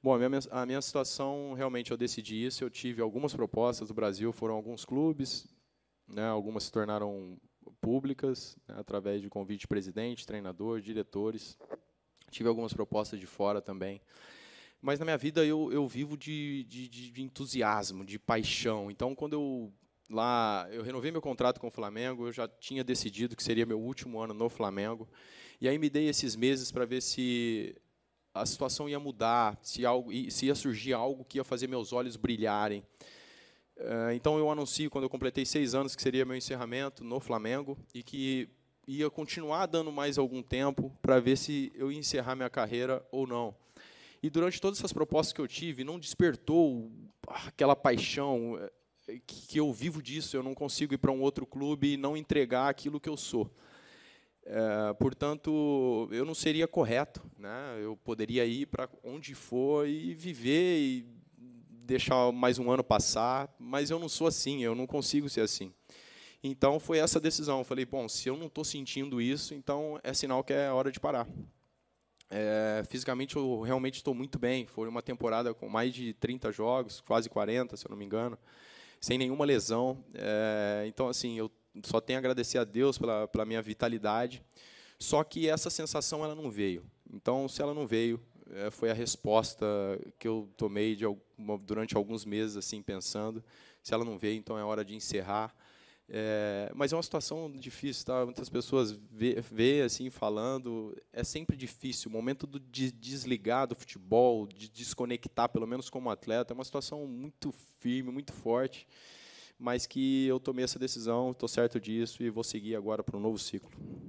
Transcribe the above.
Bom, a minha, a minha situação, realmente, eu decidi isso. Eu tive algumas propostas do Brasil, foram alguns clubes, né, algumas se tornaram públicas, né, através de convite de presidente, treinador, diretores. Tive algumas propostas de fora também. Mas na minha vida eu, eu vivo de, de, de entusiasmo, de paixão. Então, quando eu lá eu renovei meu contrato com o Flamengo, eu já tinha decidido que seria meu último ano no Flamengo. E aí me dei esses meses para ver se a situação ia mudar, se, algo, se ia surgir algo que ia fazer meus olhos brilharem. Eh, então eu anuncio quando eu completei seis anos que seria meu encerramento no Flamengo e que ia continuar dando mais algum tempo para ver se eu ia encerrar minha carreira ou não. E durante todas essas propostas que eu tive, não despertou aquela paixão eh, que eu vivo disso. Eu não consigo ir para um outro clube e não entregar aquilo que eu sou. É, portanto, eu não seria correto. Né? Eu poderia ir para onde for e viver e deixar mais um ano passar, mas eu não sou assim, eu não consigo ser assim. Então, foi essa decisão. Eu falei, bom, se eu não estou sentindo isso, então é sinal que é hora de parar. É, fisicamente, eu realmente estou muito bem. Foi uma temporada com mais de 30 jogos, quase 40, se eu não me engano, sem nenhuma lesão. É, então, assim, eu só tenho a agradecer a Deus pela, pela minha vitalidade. Só que essa sensação ela não veio. Então, se ela não veio, é, foi a resposta que eu tomei de, durante alguns meses, assim, pensando. Se ela não veio, então é hora de encerrar. É, mas é uma situação difícil, tá? Muitas pessoas vê, assim falando, é sempre difícil. O momento do, de desligar do futebol, de desconectar, pelo menos como atleta, é uma situação muito firme, muito forte mas que eu tomei essa decisão, estou certo disso e vou seguir agora para um novo ciclo.